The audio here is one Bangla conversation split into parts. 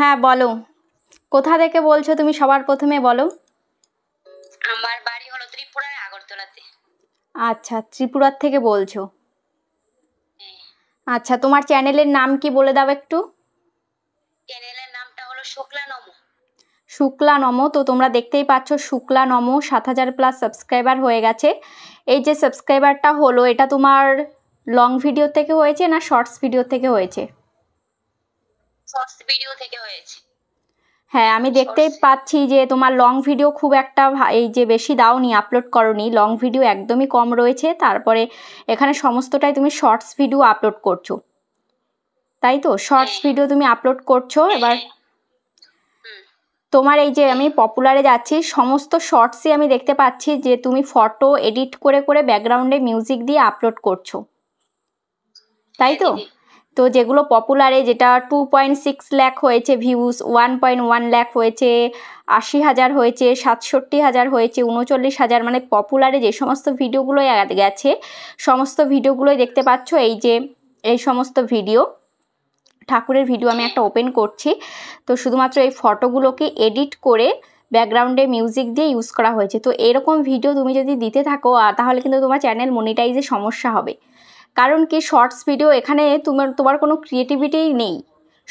হ্যাঁ বলো কোথা থেকে বলছো তুমি সবার প্রথমে বলো আমার বাড়ি হলো ত্রিপুরার আগরতলাতে আচ্ছা ত্রিপুরার থেকে বলছো হ্যাঁ। আচ্ছা তোমার চ্যানেলের নাম কি বলে দাও একটু চ্যানেলের নামটা হলো শুক্লা নম শুক্লা নম তো তোমরা দেখতেই পাচ্ছ শুক্লা নম সাত হাজার প্লাস সাবস্ক্রাইবার হয়ে গেছে এই যে সাবস্ক্রাইবারটা হলো এটা তোমার লং ভিডিও থেকে হয়েছে না শর্টস ভিডিও থেকে হয়েছে ভিডিও থেকে হয়েছে হ্যাঁ আমি দেখতেই পাচ্ছি যে তোমার লং ভিডিও খুব একটা এই যে বেশি দাওনি আপলোড করনি লং ভিডিও একদমই কম রয়েছে তারপরে এখানে সমস্তটাই তুমি শর্টস ভিডিও আপলোড করছো তাই তো শর্টস হ্যাঁ। ভিডিও তুমি আপলোড করছো হ্যাঁ। এবার তোমার এই যে আমি পপুলারে যাচ্ছি সমস্ত শর্টসই আমি দেখতে পাচ্ছি যে তুমি ফটো এডিট করে করে ব্যাকগ্রাউন্ডে মিউজিক দিয়ে আপলোড করছো তাই হ্যাঁ, তো তো যেগুলো পপুলারে যেটা টু পয়েন্ট সিক্স ল্যাক হয়েছে views one point one lakh হয়েছে আশি হাজার হয়েছে সাতষট্টি হাজার হয়েছে উনচল্লিশ হাজার মানে পপুলারে যে সমস্ত ভিডিওগুলোই গেছে সমস্ত ভিডিওগুলোই দেখতে পাচ্ছ এই যে এই সমস্ত ভিডিও ঠাকুরের ভিডিও আমি একটা ওপেন করছি তো শুধুমাত্র এই ফটোগুলোকে এডিট করে ব্যাকগ্রাউন্ডে মিউজিক দিয়ে ইউজ করা হয়েছে তো এরকম ভিডিও তুমি যদি দিতে থাকো তাহলে কিন্তু তোমার চ্যানেল মনিটাইজে সমস্যা হবে কারণ কি শর্টস ভিডিও এখানে তোমার তোমার কোনো ক্রিয়েটিভিটিই নেই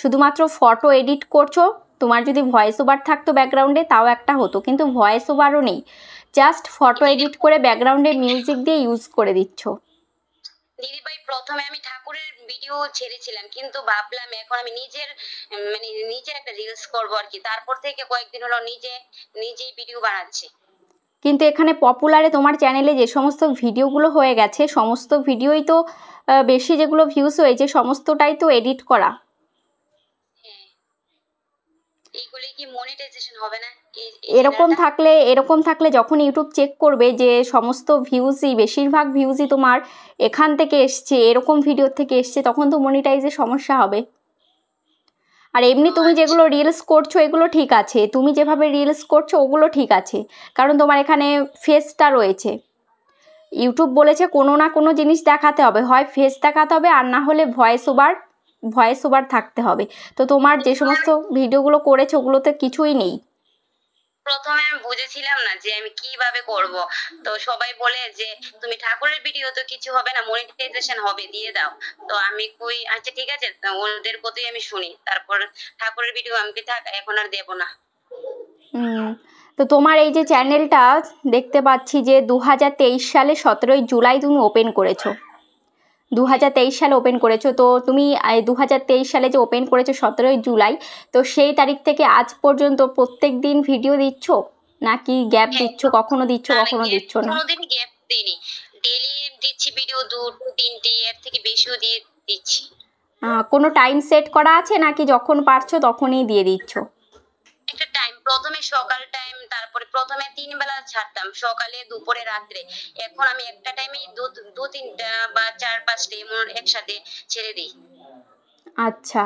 শুধুমাত্র ফটো এডিট করছো তোমার যদি ভয়েস ওভার থাকতো ব্যাকগ্রাউন্ডে তাও একটা হতো কিন্তু ভয়েস ওভারও নেই জাস্ট ফটো এডিট করে ব্যাকগ্রাউন্ডে মিউজিক দিয়ে ইউজ করে দিচ্ছ ভাই প্রথমে আমি ঠাকুরের ভিডিও ছেড়েছিলাম কিন্তু ভাবলাম এখন আমি নিজের মানে নিজের একটা রিলস করবো আর কি তারপর থেকে কয়েকদিন হলো নিজে নিজেই ভিডিও বানাচ্ছি কিন্তু এখানে পপুলারে তোমার চ্যানেলে যে সমস্ত ভিডিওগুলো হয়ে গেছে সমস্ত ভিডিওই তো বেশি যেগুলো ভিউজ হয়েছে সমস্তটাই তো এডিট করা হ্যাঁ। এরকম থাকলে এরকম থাকলে যখন ইউটিউব চেক করবে যে সমস্ত ভিউজই বেশিরভাগ ভিউজই তোমার এখান থেকে এসছে এরকম ভিডিও থেকে এসছে তখন তো মনিটাইজের সমস্যা হবে আর এমনি তুমি যেগুলো রিলস করছো এগুলো ঠিক আছে তুমি যেভাবে রিলস করছো ওগুলো ঠিক আছে কারণ তোমার এখানে ফেসটা রয়েছে ইউটিউব বলেছে কোনো না কোনো জিনিস দেখাতে হবে হয় ফেস দেখাতে হবে আর না হলে ভয়েস ওভার ভয়েস ওভার থাকতে হবে তো তোমার যে সমস্ত ভিডিওগুলো করেছো ওগুলোতে কিছুই নেই প্রথমে আমি বুঝেছিলাম না যে আমি কিভাবে করব তো সবাই বলে যে তুমি ঠাকুরের ভিডিও তো কিছু হবে না মনিটাইজেশন হবে দিয়ে দাও তো আমি কই আচ্ছা ঠিক আছে ওদের কথাই আমি শুনি তারপর ঠাকুরের ভিডিও আমি থাক এখন আর দেব না তো তোমার এই যে চ্যানেলটা দেখতে পাচ্ছি যে দু সালে সতেরোই জুলাই তুমি ওপেন করেছো দু সালে ওপেন করেছো তো তুমি দু সালে যে ওপেন করেছো সতেরোই জুলাই তো সেই তারিখ থেকে আজ পর্যন্ত প্রত্যেক দিন ভিডিও দিচ্ছ নাকি গ্যাপ দিচ্ছ কখনো দিচ্ছ কখনো দিচ্ছ না গ্যাপ দিইনি ডেইলি দিচ্ছি ভিডিও এর থেকে বেশিও দিয়ে দিচ্ছি কোনো টাইম সেট করা আছে নাকি যখন পারছো তখনই দিয়ে দিচ্ছ প্রথমে সকাল টাইম তারপরে প্রথমে তিন বেলা ছাড়তাম সকালে দুপুরে রাত্রে এখন আমি একটা টাইমে দু দু তিনটা বা চার পাঁচটা এমন একসাথে ছেড়ে দিই আচ্ছা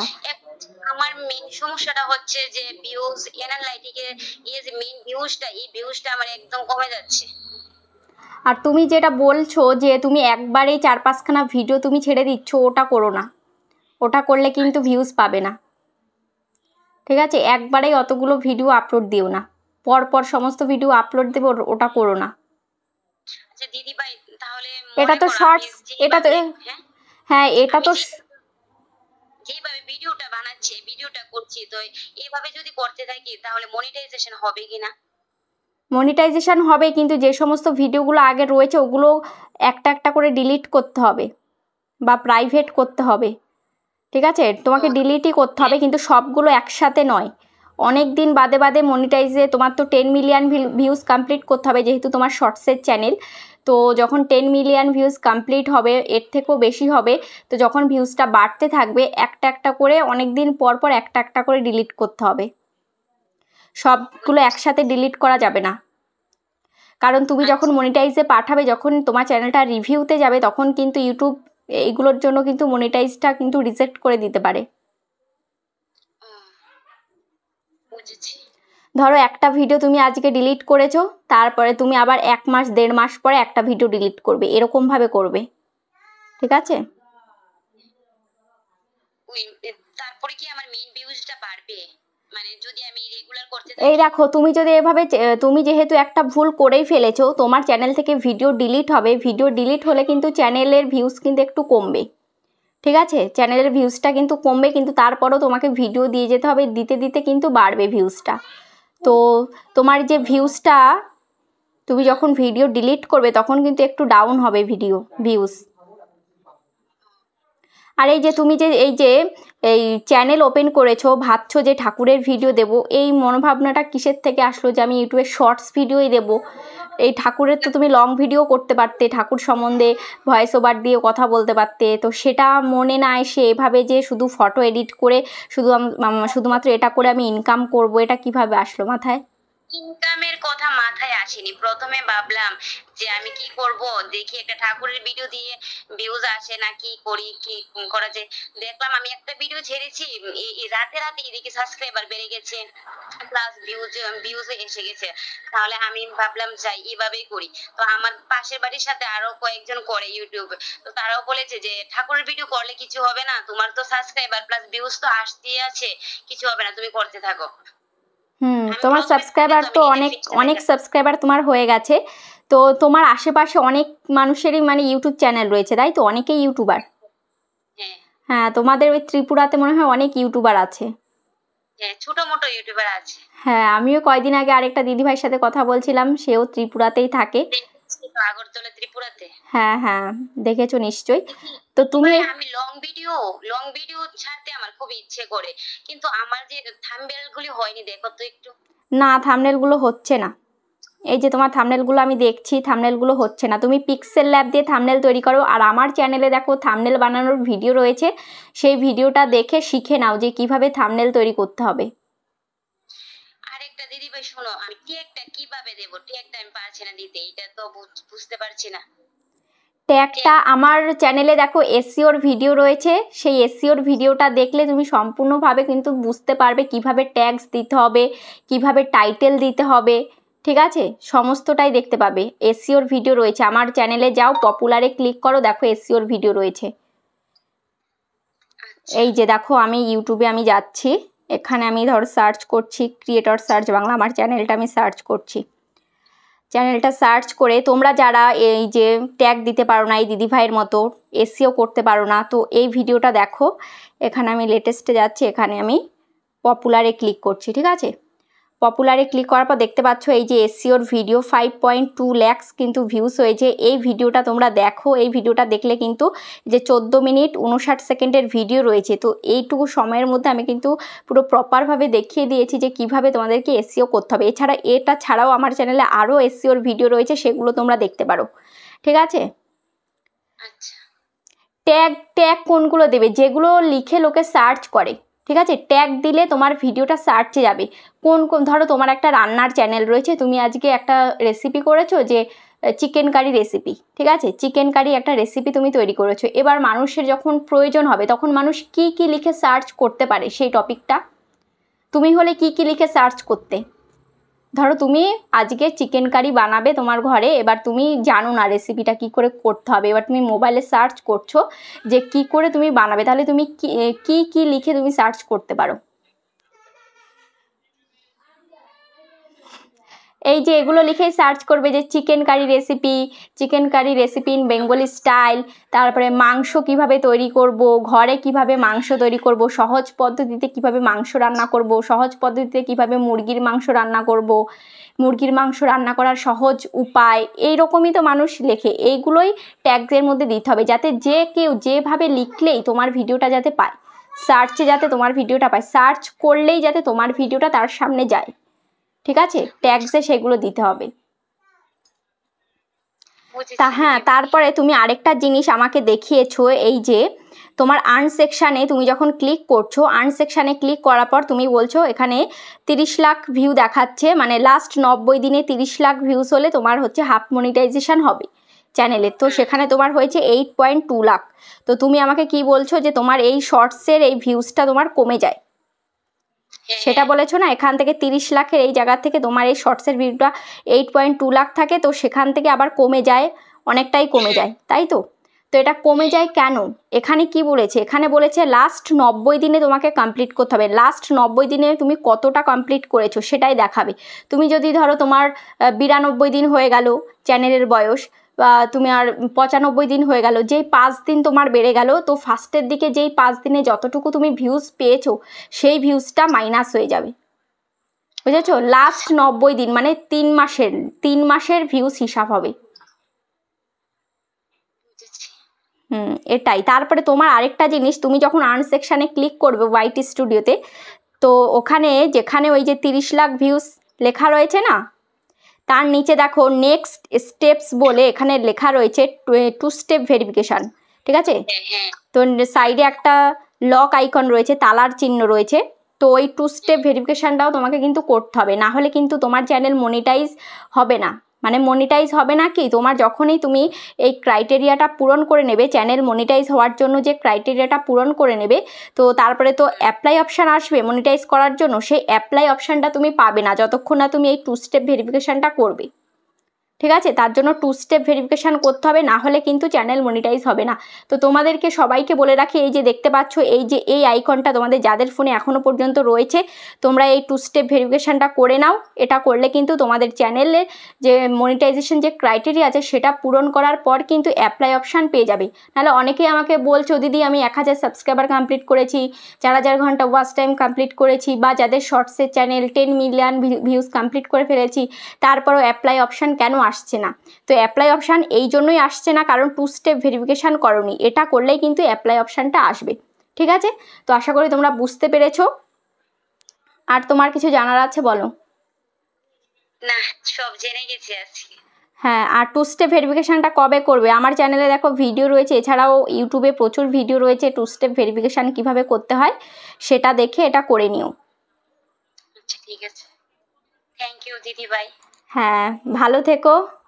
আমার মেইন সমস্যাটা হচ্ছে যে ভিউজ অ্যানালাইটিকে ইয়ে যে মেইন ভিউজটা এই ভিউজটা আমার একদম কমে যাচ্ছে আর তুমি যেটা বলছো যে তুমি একবারেই চার পাঁচখানা ভিডিও তুমি ছেড়ে দিচ্ছ ওটা করো না ওটা করলে কিন্তু ভিউজ আচ্ছা। পাবে না ঠিক আছে একবারেই অতগুলো ভিডিও আপলোড দিও না পরপর সমস্ত ভিডিও আপলোড দেবো ওটা করো না আচ্ছা, এটা তো শর্টস এটা তো হ্যাঁ, হ্যাঁ এটা তো যেভাবে ভিডিওটা বানাচ্ছে ভিডিওটা করছে তো এভাবে যদি করতে থাকি তাহলে মনিটাইজেশন হবে কিনা মনিটাইজেশন হবে কিন্তু যে সমস্ত ভিডিওগুলো আগে রয়েছে ওগুলো একটা একটা করে ডিলিট করতে হবে বা প্রাইভেট করতে হবে ঠিক আছে তোমাকে ডিলিটই হ্যাঁ। করতে হবে কিন্তু সবগুলো একসাথে নয় অনেক দিন বাদে বাদে মনিটাইজে তোমার তো টেন মিলিয়ন ভিউজ কমপ্লিট করতে হবে যেহেতু তোমার শর্টসের চ্যানেল তো যখন টেন মিলিয়ন ভিউজ কমপ্লিট হবে এর থেকেও বেশি হবে তো যখন ভিউজটা বাড়তে থাকবে একটা একটা করে অনেক দিন পর পর একটা একটা করে ডিলিট করতে হবে সবগুলো একসাথে ডিলিট করা যাবে না কারণ তুমি যখন মনিটাইজে আচ্ছা। পাঠাবে যখন তোমার চ্যানেলটা রিভিউতে যাবে তখন কিন্তু ইউটিউব এইগুলোর জন্য কিন্তু মনিটাইজটা কিন্তু রিজেক্ট করে দিতে পারে ধরো একটা ভিডিও তুমি আজকে ডিলিট করেছো তারপরে তুমি আবার এক মাস দেড় মাস পরে একটা ভিডিও ডিলিট করবে এরকমভাবে করবে ঠিক আছে তারপরে কি আমার মেইন ভিউজটা বাড়বে মানে যদি আমি এই দেখো তুমি যদি এভাবে তুমি যেহেতু একটা ভুল করেই ফেলেছো তোমার চ্যানেল থেকে ভিডিও ডিলিট হবে ভিডিও ডিলিট হলে কিন্তু চ্যানেলের ভিউজ কিন্তু একটু কমবে ঠিক আছে চ্যানেলের ভিউজটা কিন্তু কমবে কিন্তু তারপরও তোমাকে ভিডিও দিয়ে যেতে হবে দিতে দিতে কিন্তু বাড়বে ভিউজটা তো তোমার যে ভিউজটা তুমি যখন ভিডিও ডিলিট করবে তখন কিন্তু একটু ডাউন হবে ভিডিও ভিউজ আর এই যে তুমি যে এই যে এই চ্যানেল ওপেন করেছো ভাবছো যে ঠাকুরের ভিডিও দেব এই মনোভাবনাটা কিসের থেকে আসলো যে আমি ইউটিউবে শর্টস ভিডিওই দেব এই ঠাকুরের তো তুমি লং ভিডিও করতে পারতে ঠাকুর সম্বন্ধে ভয়েস ওভার দিয়ে কথা বলতে পারতে তো সেটা মনে না এসে এভাবে যে শুধু ফটো এডিট করে শুধু শুধুমাত্র এটা করে আমি ইনকাম করব এটা কিভাবে আসলো মাথায় কথা মাথায় আসেনি প্রথমে ভাবলাম যে আমি কি করব দেখি একটা ঠাকুরের ভিডিও দিয়ে ভিউজ আসে না কি করি কি করা যে দেখলাম আমি একটা ভিডিও ছেড়েছি এই রাতে রাতে এদিকে সাবস্ক্রাইবার বেড়ে গেছে প্লাস ভিউজ ভিউজ এসে গেছে তাহলে আমি ভাবলাম যাই এভাবেই করি তো আমার পাশের বাড়ির সাথে আরো কয়েকজন করে ইউটিউব তো তারাও বলেছে যে ঠাকুরের ভিডিও করলে কিছু হবে না তোমার তো সাবস্ক্রাইবার প্লাস ভিউজ তো আসতেই আছে কিছু হবে না তুমি করতে থাকো হুম হ্যাঁ, তোমার সাবস্ক্রাইবার তো অনেক অনেক সাবস্ক্রাইবার তোমার হয়ে গেছে তো তোমার আশেপাশে অনেক মানুষেরই মানে ইউটিউব চ্যানেল রয়েছে তাই তো অনেকেই ইউটিউবার হ্যাঁ।, হ্যাঁ তোমাদের ওই ত্রিপুরাতে মনে হয় অনেক ইউটিউবার আছে ইউটিউবার হ্যাঁ, আছে হ্যাঁ আমিও কয়দিন আগে আরেকটা দিদিভাইয়ের সাথে কথা বলছিলাম সেও ত্রিপুরাতেই থাকে আগরতলা ত্রিপুরাতে হ্যাঁ হ্যাঁ দেখেছো নিশ্চয়ই তো তুমি মানে আমি লং ভিডিও লং ভিডিও ছাড়তে আমার খুব ইচ্ছে করে কিন্তু আমার যে থাম্বনেল গুলি হয়নি দেখো তো একটু না থাম্বনেল গুলো হচ্ছে না এই যে তোমার থামনেলগুলো আমি দেখছি থামনেলগুলো হচ্ছে না তুমি পিক্সেল ল্যাব দিয়ে থামনেল তৈরি করো আর আমার চ্যানেলে দেখো থামনেল বানানোর ভিডিও রয়েছে সেই ভিডিওটা দেখে শিখে নাও যে কিভাবে থামনেল তৈরি করতে হবে দিদি ভাই শোনো আমি ট্যাগটা কিভাবে দেব ট্যাগটা আমি পারছি না দিতে এটা তো বুঝতে পারছি না ট্যাগটা আমার চ্যানেলে দেখো এসিওর ভিডিও রয়েছে সেই এসিওর ভিডিওটা দেখলে তুমি সম্পূর্ণভাবে কিন্তু বুঝতে পারবে কিভাবে ট্যাগস দিতে হবে কিভাবে টাইটেল দিতে হবে ঠিক আছে সমস্তটাই দেখতে পাবে এসিওর ভিডিও রয়েছে আমার চ্যানেলে যাও পপুলারে ক্লিক করো দেখো এসিওর ভিডিও রয়েছে আচ্ছা। এই যে দেখো আমি ইউটিউবে আমি যাচ্ছি এখানে আমি ধর সার্চ করছি ক্রিয়েটর সার্চ বাংলা আমার চ্যানেলটা আমি সার্চ করছি চ্যানেলটা সার্চ করে তোমরা যারা এই যে ট্যাগ দিতে পারো না এই দিদিভাইয়ের মতো এসিও করতে পারো না তো এই ভিডিওটা দেখো এখানে আমি লেটেস্টে যাচ্ছি এখানে আমি পপুলারে ক্লিক করছি ঠিক আছে পপুলারে ক্লিক করার পর দেখতে পাচ্ছ এই যে এসিওর video five point two lakhs কিন্তু ভিউস হয়েছে এই ভিডিওটা তোমরা দেখো এই ভিডিওটা দেখলে কিন্তু যে চোদ্দো মিনিট উনষাট সেকেন্ডের ভিডিও রয়েছে তো এইটুকু সময়ের মধ্যে আমি কিন্তু পুরো প্রপারভাবে দেখিয়ে দিয়েছি যে কিভাবে তোমাদেরকে এসিও করতে হবে এছাড়া এটা ছাড়াও আমার চ্যানেলে আরও এসিওর ভিডিও রয়েছে সেগুলো তোমরা দেখতে পারো ঠিক আছে ট্যাগ আচ্ছা। ট্যাগ কোনগুলো দেবে যেগুলো লিখে লোকে সার্চ করে ঠিক আছে ট্যাগ দিলে তোমার ভিডিওটা সার্চে যাবে কোন কোন ধরো তোমার একটা রান্নার চ্যানেল রয়েছে তুমি আজকে একটা রেসিপি করেছো যে চিকেন কারি রেসিপি ঠিক আছে চিকেন কারি একটা রেসিপি তুমি তৈরি করেছো এবার মানুষের যখন প্রয়োজন হবে তখন মানুষ কি কি লিখে সার্চ করতে পারে সেই টপিকটা তুমি হলে কি কি লিখে সার্চ করতে ধরো তুমি আজকে চিকেন কারি বানাবে তোমার ঘরে এবার তুমি জানো না রেসিপিটা কি করে করতে হবে এবার তুমি মোবাইলে সার্চ করছো যে কি করে তুমি বানাবে তাহলে তুমি কি কি লিখে তুমি সার্চ করতে পারো এই যে এগুলো লিখেই সার্চ করবে যে chicken curry recipe chicken curry recipe in Bengali style তারপরে মাংস কিভাবে তৈরি করব ঘরে কিভাবে মাংস তৈরি করব সহজ পদ্ধতিতে কিভাবে মাংস রান্না করব সহজ পদ্ধতিতে কিভাবে মুরগির মাংস রান্না করব মুরগির মাংস রান্না করার সহজ উপায় এই রকমই তো মানুষ লেখে এইগুলোই ট্যাগসের মধ্যে দিতে হবে যাতে যে কেউ যেভাবে লিখলেই তোমার ভিডিওটা যাতে পায় সার্চে যাতে তোমার ভিডিওটা পায় সার্চ করলেই যাতে তোমার ভিডিওটা তার সামনে যায় ঠিক আছে ট্যাক্সে সেগুলো দিতে হবে তা হ্যাঁ তারপরে তুমি আরেকটা জিনিস আমাকে দেখিয়েছো এই যে তোমার আর্ন সেকশানে তুমি যখন ক্লিক করছো আর্ন সেকশানে ক্লিক করার পর তুমি বলছো এখানে তিরিশ লাখ ভিউ দেখাচ্ছে মানে লাস্ট নব্বই দিনে তিরিশ লাখ ভিউস হলে তোমার হচ্ছে হাফ মনিটাইজেশান হবে চ্যানেলে তো সেখানে তোমার হয়েছে এইট পয়েন্ট টু লাখ তো তুমি আমাকে কি বলছো যে তোমার এই শর্টসের এই ভিউজটা তোমার কমে যায় হ্যাঁ। সেটা বলেছো না এখান থেকে তিরিশ লাখের এই জায়গা থেকে তোমার এই শর্টসের ভিউটা এইট পয়েন্ট টু লাখ থাকে তো সেখান থেকে আবার কমে যায় অনেকটাই কমে হ্যাঁ। যায় তাই তো তো এটা কমে যায় হ্যাঁ। কেন এখানে কি বলেছে এখানে বলেছে লাস্ট নব্বই দিনে তোমাকে কমপ্লিট করতে হবে লাস্ট নব্বই দিনে তুমি কতটা কমপ্লিট করেছো সেটাই দেখাবে তুমি যদি ধরো তোমার বিরানব্বই দিন হয়ে গেল চ্যানেলের বয়স বা তুমি আর পঁচানব্বই দিন হয়ে গেল যেই পাঁচ দিন তোমার বেড়ে গেল তো ফার্স্টের দিকে যেই পাঁচ দিনে যতটুকু তুমি ভিউজ পেয়েছো সেই ভিউজটা মাইনাস হয়ে যাবে বুঝেছো লাস্ট নব্বই দিন মানে তিন মাসের তিন মাসের ভিউজ হিসাব হবে হুম এটাই তারপরে তোমার আরেকটা জিনিস তুমি যখন আর্ন সেকশানে ক্লিক করবে হোয়াইট স্টুডিওতে তো ওখানে যেখানে ওই যে তিরিশ লাখ ভিউজ লেখা রয়েছে না তার নিচে দেখো নেক্সট স্টেপস বলে এখানে লেখা রয়েছে টু স্টেপ ভেরিফিকেশান ঠিক আছে হ্যাঁ, হ্যাঁ। তো সাইডে একটা লক আইকন রয়েছে তালার চিহ্ন রয়েছে তো ওই টু স্টেপ ভেরিফিকেশানটাও তোমাকে কিন্তু করতে হবে না হলে কিন্তু তোমার চ্যানেল মনিটাইজ হবে না মানে মনিটাইজ হবে না কি তোমার যখনই তুমি এই ক্রাইটেরিয়াটা পূরণ করে নেবে চ্যানেল মনিটাইজ হওয়ার জন্য যে ক্রাইটেরিয়াটা পূরণ করে নেবে তো তারপরে তো অ্যাপ্লাই অপশান আসবে মনিটাইজ করার জন্য সেই অ্যাপ্লাই অপশানটা তুমি পাবে না যতক্ষণ না তুমি এই টু স্টেপ ভেরিফিকেশানটা করবে ঠিক আছে তার জন্য টু স্টেপ ভেরিফিকেশান করতে হবে না হলে কিন্তু চ্যানেল মনিটাইজ হবে না তো তোমাদেরকে সবাইকে বলে রাখি এই যে দেখতে পাচ্ছ এই যে এই আইকনটা তোমাদের যাদের ফোনে এখনও পর্যন্ত রয়েছে তোমরা এই টু স্টেপ ভেরিফিকেশানটা করে নাও এটা করলে কিন্তু তোমাদের চ্যানেলে যে মনিটাইজেশন যে ক্রাইটেরিয়া আছে সেটা পূরণ করার পর কিন্তু অ্যাপ্লাই অপশান পেয়ে যাবে নাহলে অনেকেই আমাকে বলছো দিদি আমি এক হাজার সাবস্ক্রাইবার কমপ্লিট করেছি চার হাজার ঘন্টা ওয়াচ টাইম কমপ্লিট করেছি বা যাদের শর্টসের channel ten million views complete করে ফেলেছি তারপরও অ্যাপ্লাই অপশান কেন আসছে না তো অ্যাপ্লাই অপশান এই জন্যই আসছে না কারণ টু স্টেপ ভেরিফিকেশান করনি এটা করলেই কিন্তু অ্যাপ্লাই অপশানটা আসবে ঠিক আছে তো আশা করি তোমরা বুঝতে পেরেছ আর তোমার কিছু জানার আছে বলো হ্যাঁ আর টু স্টেপ ভেরিফিকেশানটা কবে করবে আমার চ্যানেলে দেখো ভিডিও রয়েছে এছাড়াও ইউটিউবে প্রচুর ভিডিও রয়েছে টু স্টেপ ভেরিফিকেশান কিভাবে করতে হয় সেটা দেখে এটা করে নিও আচ্ছা, ঠিক আছে থ্যাংক ইউ দিদি বাই হ্যাঁ ভালো থেকো